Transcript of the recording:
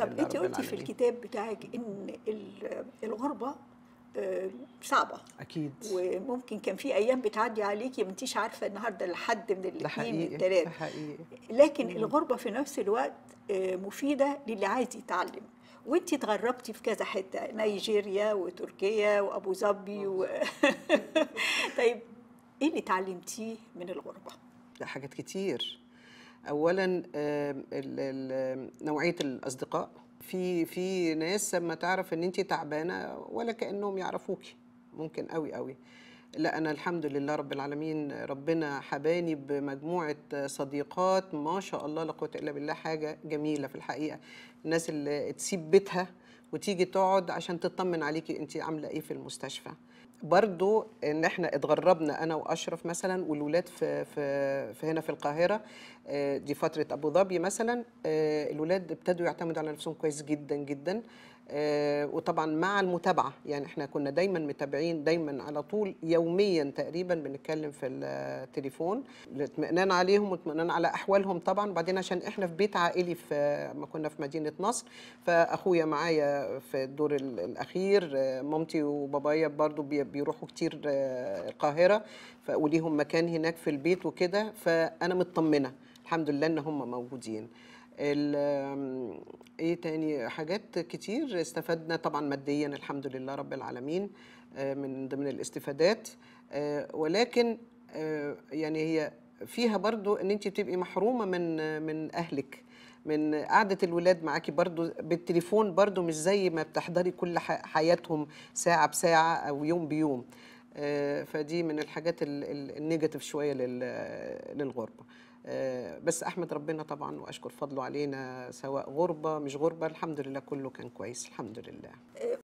طب انت قلتي في الكتاب بتاعك ان الغربه آه، صعبه اكيد وممكن كان في ايام بتعدي عليكي ما انتيش عارفه النهارده لحد من الاثنين الثلاثه حقيقي لكن مم. الغربه في نفس الوقت آه، مفيده للي عايز يتعلم وانت اتغربتي في كذا حته نيجيريا وتركيا وابو ظبي و... طيب ايه اللي اتعلمتيه من الغربه؟ لا حاجات كتير اولا نوعيه الاصدقاء في في ناس لما تعرف ان انت تعبانه ولا كانهم يعرفوك ممكن قوي قوي لا انا الحمد لله رب العالمين ربنا حباني بمجموعه صديقات ما شاء الله لا قوه الا بالله حاجه جميله في الحقيقه الناس اللي تسيب بيتها وتيجي تقعد عشان تطمن عليكي انت عامله ايه في المستشفى برضو ان احنا اتغربنا انا واشرف مثلا والولاد في في, في هنا في القاهره آه، دي فتره ابو ظبي مثلا آه، الولاد ابتدوا يعتمدوا على نفسهم كويس جدا جدا آه، وطبعا مع المتابعه يعني احنا كنا دايما متابعين دايما على طول يوميا تقريبا بنتكلم في التليفون الاطمئنان عليهم واطمئنان على احوالهم طبعا بعدين عشان احنا في بيت عائلي في ما كنا في مدينه نصر فاخويا معايا في الدور الاخير آه، مامتي وبابايا برضو بيروحوا كتير آه، القاهره وليهم مكان هناك في البيت وكده فانا مطمنه الحمد لله ان هم موجودين ايه تاني حاجات كتير استفدنا طبعا ماديا الحمد لله رب العالمين آه، من ضمن الاستفادات آه، ولكن آه، يعني هي فيها برضو ان انت بتبقي محرومه من من اهلك من قعدة الولاد معاكي برضو بالتليفون برضو مش زي ما بتحضري كل حياتهم ساعة بساعة أو يوم بيوم آه، فدي من الحاجات النيجاتيف شويه للغربه آه، بس احمد ربنا طبعا واشكر فضله علينا سواء غربه مش غربه الحمد لله كله كان كويس الحمد لله